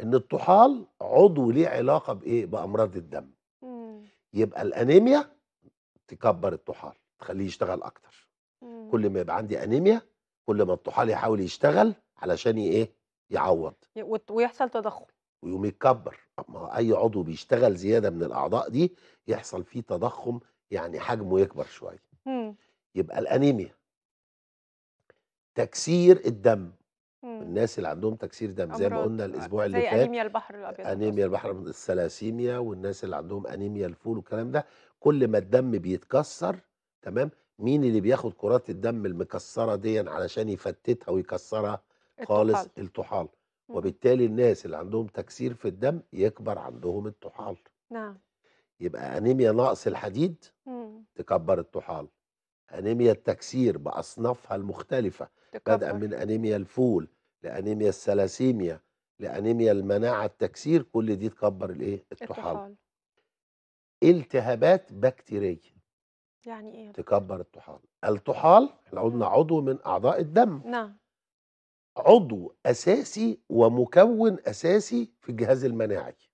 ان الطحال عضو ليه علاقه بايه بامراض الدم مم. يبقى الانيميا تكبر الطحال تخليه يشتغل اكتر مم. كل إمم. ما يبقى عندي انيميا كل ما الطحال يحاول يشتغل علشان ايه يعوض ويحصل تضخم ويقوم يتكبر ما اي عضو بيشتغل زياده من الاعضاء دي يحصل فيه تضخم يعني حجمه يكبر شويه إمم. يبقى الانيميا تكسير الدم الناس اللي عندهم تكسير دم زي ما قلنا الاسبوع اللي فات انيميا البحر الابيض انيميا البحر الثلاسيميا والناس اللي عندهم انيميا الفول والكلام ده كل ما الدم بيتكسر تمام مين اللي بياخد كرات الدم المكسره دي علشان يفتتها ويكسرها خالص الطحال, الطحال. وبالتالي الناس اللي عندهم تكسير في الدم يكبر عندهم الطحال نعم يبقى انيميا نقص الحديد مم. تكبر الطحال انيميا التكسير باصنافها المختلفه بدءا من انيميا الفول لانيميا الثلاسيميا لانيميا المناعه التكسير كل دي تكبر الايه الطحال التهابات بكتيريه يعني ايه تكبر الطحال الطحال احنا قلنا عضو من اعضاء الدم نعم عضو اساسي ومكون اساسي في الجهاز المناعي